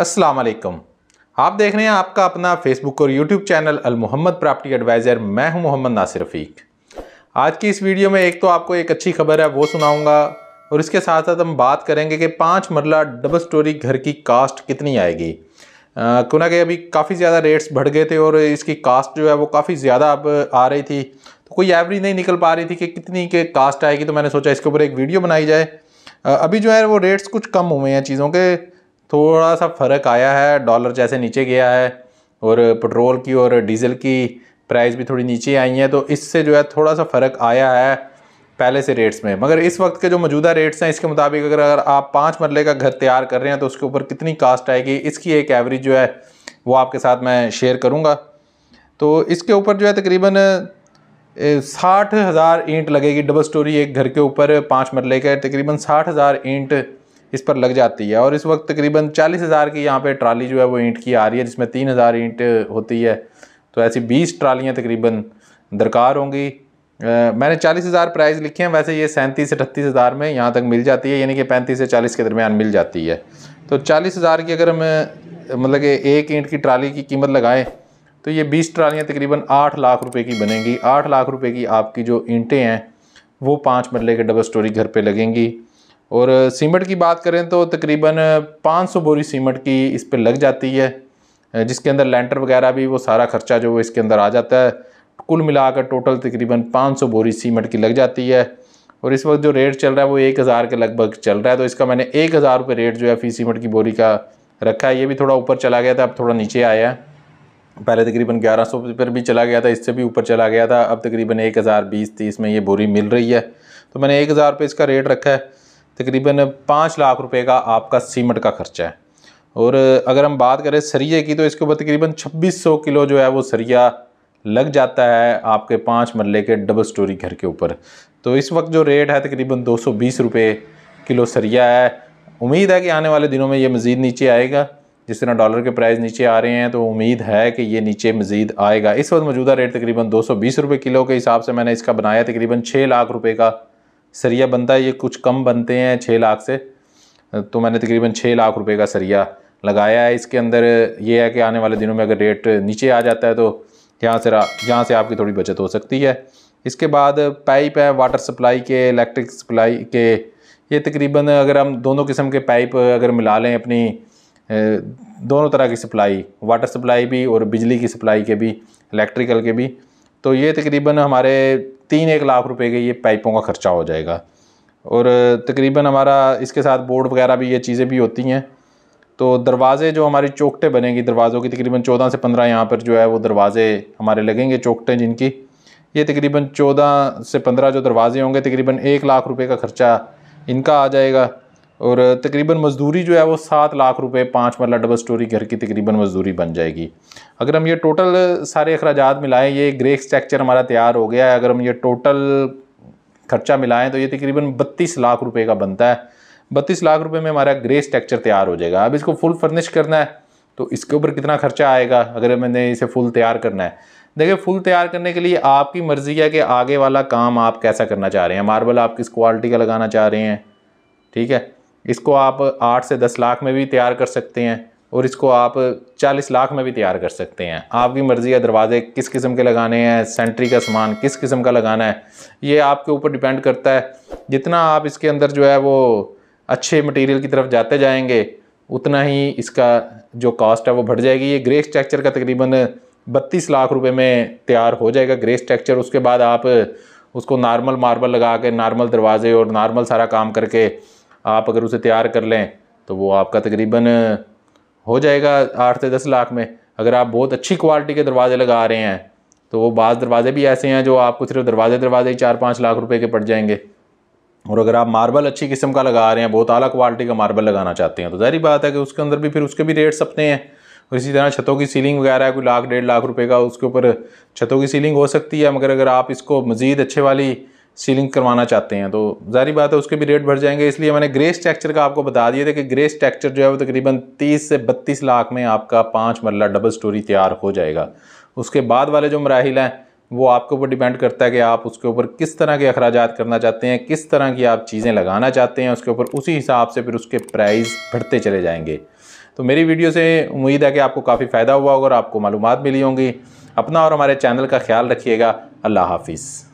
अस्सलाम वालेकुम आप देख रहे हैं आपका अपना फेसबुक और YouTube channel Al Mohammed property adviser मैं हूं मोहम्मद नासिर रफ़ीक आज की इस वीडियो में एक तो आपको एक अच्छी खबर है वो सुनाऊंगा और इसके साथ साथ हम बात करेंगे कि पाँच मरला डबल स्टोरी घर की कास्ट कितनी आएगी क्यों कि अभी काफ़ी ज़्यादा रेट्स बढ़ गए थे और इसकी कास्ट जो है वो काफ़ी ज़्यादा अब आ रही थी तो कोई एवरेज नहीं निकल पा रही थी कि कितनी के कास्ट आएगी तो मैंने सोचा इसके ऊपर एक वीडियो बनाई जाए अभी जो है वो रेट्स कुछ कम हुए हैं चीज़ों के थोड़ा सा फ़र्क आया है डॉलर जैसे नीचे गया है और पेट्रोल की और डीज़ल की प्राइस भी थोड़ी नीचे आई हैं तो इससे जो है थोड़ा सा फ़र्क आया है पहले से रेट्स में मगर इस वक्त के जो मौजूदा रेट्स हैं इसके मुताबिक अगर अगर आप पाँच मरले का घर तैयार कर रहे हैं तो उसके ऊपर कितनी कास्ट आएगी इसकी एक एवरेज जो है वो आपके साथ मैं शेयर करूँगा तो इसके ऊपर जो है तकरीबन साठ हज़ार ईंट लगेगी डबल स्टोरी एक घर के ऊपर पाँच मरले का तकरीबन साठ हज़ार ईंट इस पर लग जाती है और इस वक्त तकरीबन चालीस हज़ार की यहाँ पे ट्राली जो है वो ईंट की आ रही है जिसमें तीन हज़ार ईंट होती है तो ऐसी बीस ट्रालियाँ तकरीबन दरकार होंगी मैंने चालीस हज़ार प्राइस लिखे हैं वैसे ये सैंतीस से अठतीस हज़ार में यहाँ तक मिल जाती है यानी कि पैंतीस से चालीस के दरमियान मिल जाती है तो चालीस हज़ार की अगर हम मतलब कि एक ईंट की ट्राली की कीमत लगाएँ तो ये बीस ट्रालियाँ तकरीबन आठ लाख रुपये की बनेंगी आठ लाख रुपये की आपकी जो ईंटें हैं वो पाँच मरले के डबल स्टोरी घर पे लगेंगी और सीमेंट की बात करें तो तकरीबन 500 बोरी सीमेंट की इस पर लग जाती है जिसके अंदर लेंटर वगैरह भी वो सारा खर्चा जो इसके अंदर आ जाता है कुल मिलाकर टोटल तकरीबन 500 बोरी सीमेंट की लग जाती है और इस वक्त जो रेट चल रहा है वो एक हज़ार के लगभग चल रहा है तो इसका मैंने एक हज़ार रुपये रेट जो है फी सीमेंट की बोरी का रखा है ये भी थोड़ा ऊपर चला गया था अब थोड़ा नीचे आया है पहले तकरीबन ग्यारह सौ पर भी चला गया था इससे भी ऊपर चला गया था अब तकरीबन एक हज़ार बीस तीस में ये बोरी मिल रही है तो मैंने एक हज़ार रुपये इसका रेट रखा है तकरीबन पाँच लाख रुपए का आपका सीमेंट का खर्चा है और अगर हम बात करें सरिये की तो इसके ऊपर तकरीबन छब्बीस सौ किलो जो है वो सरिया लग जाता है आपके पाँच मरले के डबल स्टोरी घर के ऊपर तो इस वक्त जो रेट है तकरीबन दो सौ बीस रुपये किलो सरिया है उम्मीद है कि आने वाले दिनों में ये मज़ीद नीचे आएगा जिस तरह डॉलर के प्राइस नीचे आ रहे हैं तो उम्मीद है कि ये नीचे मज़ीद आएगा इस वक्त मौजूदा रेट तकरीबन दो सौ बीस रुपये किलो के हिसाब से मैंने इसका बनाया तकरीबन छः लाख रुपये का सरिया बनता है ये कुछ कम बनते हैं छः लाख से तो मैंने तकरीबन छः लाख रुपए का सरिया लगाया है इसके अंदर ये है कि आने वाले दिनों में अगर रेट नीचे आ जाता है तो यहाँ से यहाँ से आपकी थोड़ी बचत हो सकती है इसके बाद पाइप है वाटर सप्लाई के इलेक्ट्रिक सप्लाई के ये तकरीबन अगर हम दोनों किस्म के पाइप अगर मिला लें अपनी दोनों तरह की सप्लाई वाटर सप्लाई भी और बिजली की सप्लाई के भी इलेक्ट्रिकल के भी तो ये तकरीबन हमारे तीन एक लाख रुपए के ये पाइपों का ख़र्चा हो जाएगा और तकरीबन हमारा इसके साथ बोर्ड वगैरह भी ये चीज़ें भी होती हैं तो दरवाज़े जो हमारी चौकटे बनेंगी दरवाज़ों की तकरीबन चौदह से पंद्रह यहाँ पर जो है वो दरवाज़े हमारे लगेंगे चौकटें जिनकी ये तकरीबन चौदह से पंद्रह जो दरवाज़े होंगे तकरीबन एक लाख रुपये का ख़र्चा इनका आ जाएगा और तकरीबन मजदूरी जो है वो सात लाख रुपए पाँच मरला डबल स्टोरी घर की तकरीबन मजदूरी बन जाएगी अगर हम ये टोटल सारे अखराज मिलाएं ये ग्रे स्ट्रक्चर हमारा तैयार हो गया है अगर हम ये टोटल खर्चा मिलाएं तो ये तकरीबन बत्तीस लाख रुपये का बनता है बत्तीस लाख रुपये में हमारा ग्रे स्ट्रक्चर तैयार हो जाएगा अब इसको फुल फर्निश करना है तो इसके ऊपर कितना खर्चा आएगा अगर मैंने इसे फुल तैयार करना है देखिए फुल तैयार करने के लिए आपकी मर्ज़ी है कि आगे वाला काम आप कैसा करना चाह रहे हैं मार्बल आप किस क्वालिटी का लगाना चाह रहे हैं ठीक है इसको आप आठ से दस लाख में भी तैयार कर सकते हैं और इसको आप चालीस लाख में भी तैयार कर सकते हैं आपकी मर्ज़ी है दरवाज़े किस किस्म के लगाने हैं सेंट्री का सामान किस किस्म का लगाना है ये आपके ऊपर डिपेंड करता है जितना आप इसके अंदर जो है वो अच्छे मटेरियल की तरफ जाते जाएंगे उतना ही इसका जो कॉस्ट है वो बढ़ जाएगी ये ग्रे स्ट्रक्चर का तकरीबन बत्तीस लाख रुपए में तैयार हो जाएगा ग्रे स्ट्रक्चर उसके बाद आप उसको नॉर्मल मार्बल लगा के नॉर्मल दरवाज़े और नॉर्मल सारा काम करके आप अगर उसे तैयार कर लें तो वो आपका तकरीबन हो जाएगा आठ से दस लाख में अगर आप बहुत अच्छी क्वालिटी के दरवाज़े लगा रहे हैं तो वो बाज़ दरवाज़े भी ऐसे हैं जो आपको सिर्फ दरवाज़े दरवाज़े ही चार पाँच लाख रुपए के पड़ जाएंगे और अगर आप मार्बल अच्छी किस्म का लगा रहे हैं बहुत अला क्वालिटी का मार्बल लगाना चाहते हैं तो जारी बात है कि उसके अंदर भी फिर उसके भी रेट्स अपने हैं और इसी तरह छतों की सीलिंग वगैरह है कोई लाख डेढ़ लाख रुपये का उसके ऊपर छतों की सीलिंग हो सकती है मगर अगर आप इसको मज़ीद अच्छे वाली सीलिंग करवाना चाहते हैं तो जारी बात है उसके भी रेट बढ़ जाएंगे इसलिए मैंने ग्रेस टेक्चर का आपको बता दिया था कि ग्रेस टेक्चर जो है वो तकरीबन तीस से बत्तीस लाख में आपका पाँच मरला डबल स्टोरी तैयार हो जाएगा उसके बाद वाले जो मराहल हैं वो आपके ऊपर डिपेंड करता है कि आप उसके ऊपर किस तरह के अखराज करना चाहते हैं किस तरह की आप चीज़ें लगाना चाहते हैं उसके ऊपर उसी हिसाब से फिर उसके प्राइस बढ़ते चले जाएंगे तो मेरी वीडियो से उम्मीद है कि आपको काफ़ी फ़ायदा हुआ होगा और आपको मालूम मिली होंगी अपना और हमारे चैनल का ख्याल रखिएगा अल्लाह हाफिज़